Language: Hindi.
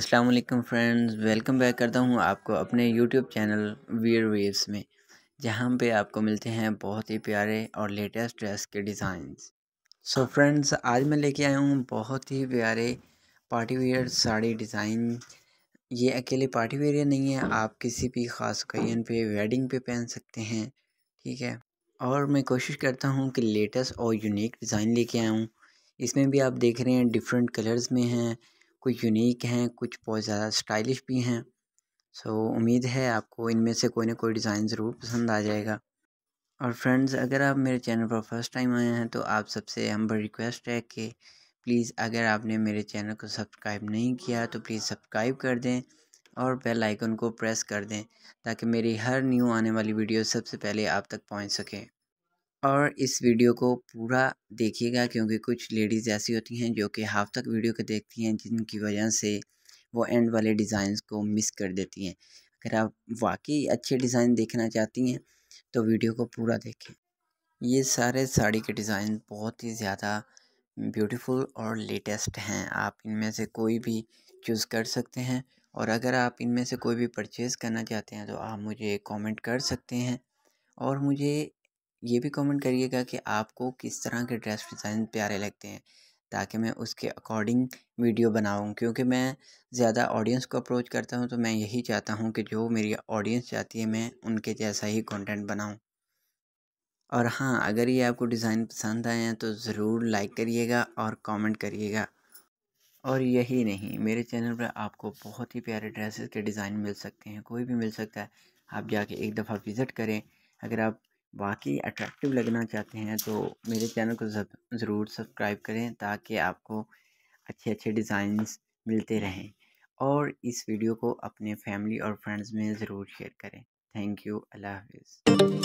अस्सलाम वालेकुम फ्रेंड्स वेलकम बैक करता हूँ आपको अपने यूट्यूब चैनल वीर वेव्स में जहाँ पे आपको मिलते हैं बहुत ही प्यारे और लेटेस्ट ड्रेस के डिज़ाइंस सो फ्रेंड्स आज मैं लेके आया हूँ बहुत ही प्यारे पार्टी वेयर साड़ी डिज़ाइन ये अकेले पार्टी वेयर नहीं है आप किसी भी ख़ास ओकेजन पे वेडिंग पे पहन सकते हैं ठीक है और मैं कोशिश करता हूँ कि लेटेस्ट और यूनिक डिज़ाइन लेके आया हूँ इसमें भी आप देख रहे हैं डिफरेंट कलर्स में हैं कुछ यूनिक हैं कुछ बहुत ज़्यादा स्टाइलिश भी हैं सो उम्मीद है आपको इनमें से कोई ना कोई डिज़ाइन ज़रूर पसंद आ जाएगा और फ्रेंड्स अगर आप मेरे चैनल पर फर्स्ट टाइम आए हैं तो आप सबसे हम पर रिक्वेस्ट है कि प्लीज़ अगर आपने मेरे चैनल को सब्सक्राइब नहीं किया तो प्लीज़ सब्सक्राइब कर दें और बेल आइकन को प्रेस कर दें ताकि मेरी हर न्यू आने वाली वीडियो सबसे पहले आप तक पहुंच सकें और इस वीडियो को पूरा देखिएगा क्योंकि कुछ लेडीज़ ऐसी होती हैं जो कि हाफ तक वीडियो को देखती हैं जिनकी वजह से वो एंड वाले डिज़ाइंस को मिस कर देती हैं अगर आप वाकई अच्छे डिज़ाइन देखना चाहती हैं तो वीडियो को पूरा देखें ये सारे साड़ी के डिज़ाइन बहुत ही ज़्यादा ब्यूटीफुल और लेटेस्ट हैं आप इनमें से कोई भी चूज़ कर सकते हैं और अगर आप इनमें से कोई भी परचेज़ करना चाहते हैं तो आप मुझे कमेंट कर सकते हैं और मुझे ये भी कमेंट करिएगा कि आपको किस तरह के ड्रेस डिज़ाइन प्यारे लगते हैं ताकि मैं उसके अकॉर्डिंग वीडियो बनाऊं क्योंकि मैं ज़्यादा ऑडियंस को अप्रोच करता हूं तो मैं यही चाहता हूं कि जो मेरी ऑडियंस चाहती है मैं उनके जैसा ही कंटेंट बनाऊं और हाँ अगर ये आपको डिज़ाइन पसंद आए हैं तो ज़रूर लाइक करिएगा और कमेंट करिएगा और यही नहीं मेरे चैनल पर आपको बहुत ही प्यारे ड्रेसेस के डिज़ाइन मिल सकते हैं कोई भी मिल सकता है आप जाके एक दफ़ा विज़िट करें अगर आप वाकई अट्रैक्टिव लगना चाहते हैं तो मेरे चैनल को ज़रूर सब्सक्राइब करें ताकि आपको अच्छे अच्छे डिज़ाइंस मिलते रहें और इस वीडियो को अपने फैमिली और फ्रेंड्स में ज़रूर शेयर करें थैंक यू अल्लाह हाफिज़